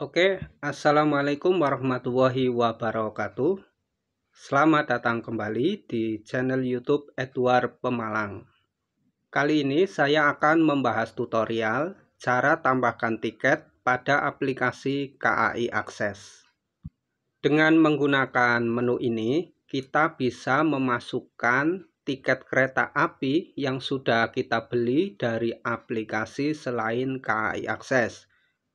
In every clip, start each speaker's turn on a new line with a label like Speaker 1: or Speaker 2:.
Speaker 1: Oke, Assalamualaikum warahmatullahi wabarakatuh. Selamat datang kembali di channel YouTube Edward Pemalang. Kali ini saya akan membahas tutorial cara tambahkan tiket pada aplikasi KAI Akses. Dengan menggunakan menu ini, kita bisa memasukkan tiket kereta api yang sudah kita beli dari aplikasi selain KAI Akses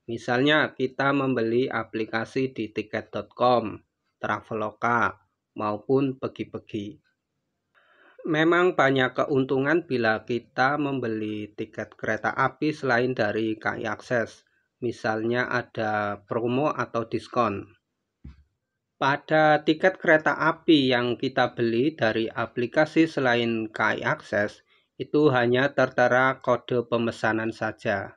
Speaker 1: Misalnya kita membeli aplikasi di tiket.com, Traveloka, maupun pergi-pergi. Memang banyak keuntungan bila kita membeli tiket kereta api selain dari KAI Akses. Misalnya ada promo atau diskon. Pada tiket kereta api yang kita beli dari aplikasi selain KAI Akses, itu hanya tertera kode pemesanan saja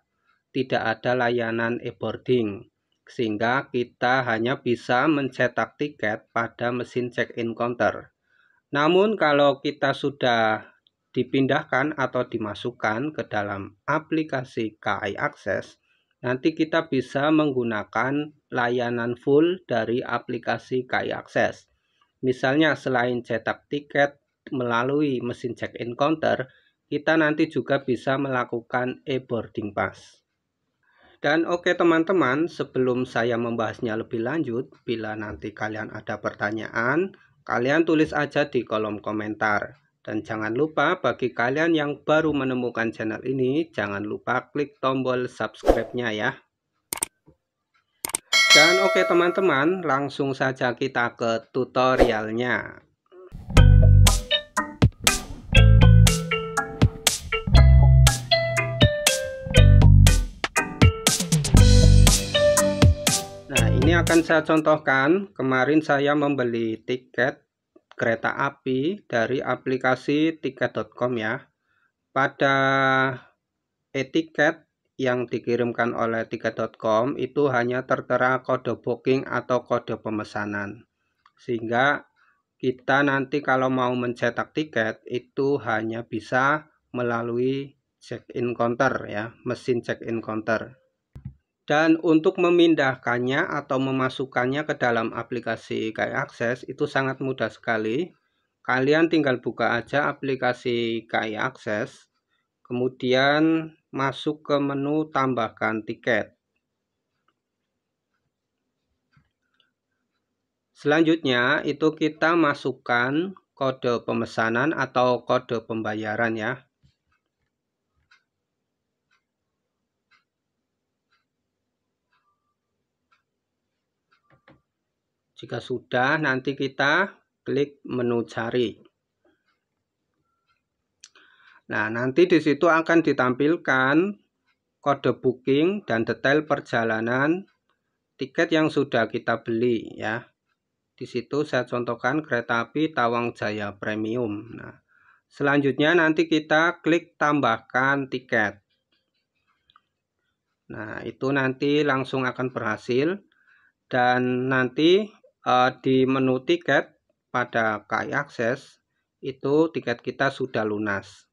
Speaker 1: tidak ada layanan e-boarding, sehingga kita hanya bisa mencetak tiket pada mesin check-in counter. Namun kalau kita sudah dipindahkan atau dimasukkan ke dalam aplikasi KAI Access, nanti kita bisa menggunakan layanan full dari aplikasi KAI Access. Misalnya selain cetak tiket melalui mesin check-in counter, kita nanti juga bisa melakukan e-boarding pass. Dan oke okay, teman-teman, sebelum saya membahasnya lebih lanjut, bila nanti kalian ada pertanyaan, kalian tulis aja di kolom komentar. Dan jangan lupa bagi kalian yang baru menemukan channel ini, jangan lupa klik tombol subscribe-nya ya. Dan oke okay, teman-teman, langsung saja kita ke tutorialnya. akan saya contohkan kemarin saya membeli tiket kereta api dari aplikasi tiket.com ya pada etiket yang dikirimkan oleh tiket.com itu hanya tertera kode booking atau kode pemesanan sehingga kita nanti kalau mau mencetak tiket itu hanya bisa melalui check-in counter ya mesin check-in counter dan untuk memindahkannya atau memasukkannya ke dalam aplikasi Kai Akses itu sangat mudah sekali. Kalian tinggal buka aja aplikasi Kai Akses, kemudian masuk ke menu tambahkan tiket. Selanjutnya itu kita masukkan kode pemesanan atau kode pembayaran ya. Jika sudah, nanti kita klik menu cari. Nah, nanti di situ akan ditampilkan kode booking dan detail perjalanan tiket yang sudah kita beli ya. Di situ saya contohkan kereta api Tawang Jaya Premium. Nah, Selanjutnya nanti kita klik tambahkan tiket. Nah, itu nanti langsung akan berhasil dan nanti Eh, di menu tiket pada KI Akses itu tiket kita sudah lunas.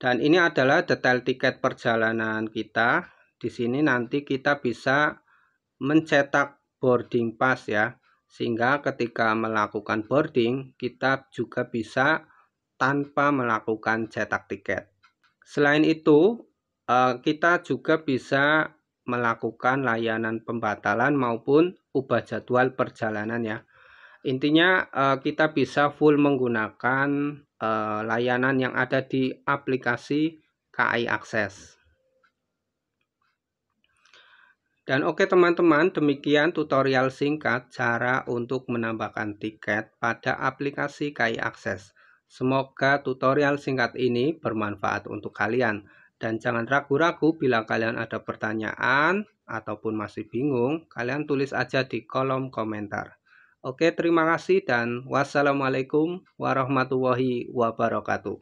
Speaker 1: Dan ini adalah detail tiket perjalanan kita. Di sini nanti kita bisa mencetak boarding pass ya. Sehingga ketika melakukan boarding, kita juga bisa tanpa melakukan cetak tiket. Selain itu, eh, kita juga bisa melakukan layanan pembatalan maupun ubah jadwal perjalanan ya. Intinya uh, kita bisa full menggunakan uh, layanan yang ada di aplikasi KAI Akses. Dan oke teman-teman, demikian tutorial singkat cara untuk menambahkan tiket pada aplikasi KAI Akses. Semoga tutorial singkat ini bermanfaat untuk kalian. Dan jangan ragu-ragu bila kalian ada pertanyaan ataupun masih bingung, kalian tulis aja di kolom komentar. Oke, terima kasih dan wassalamualaikum warahmatullahi wabarakatuh.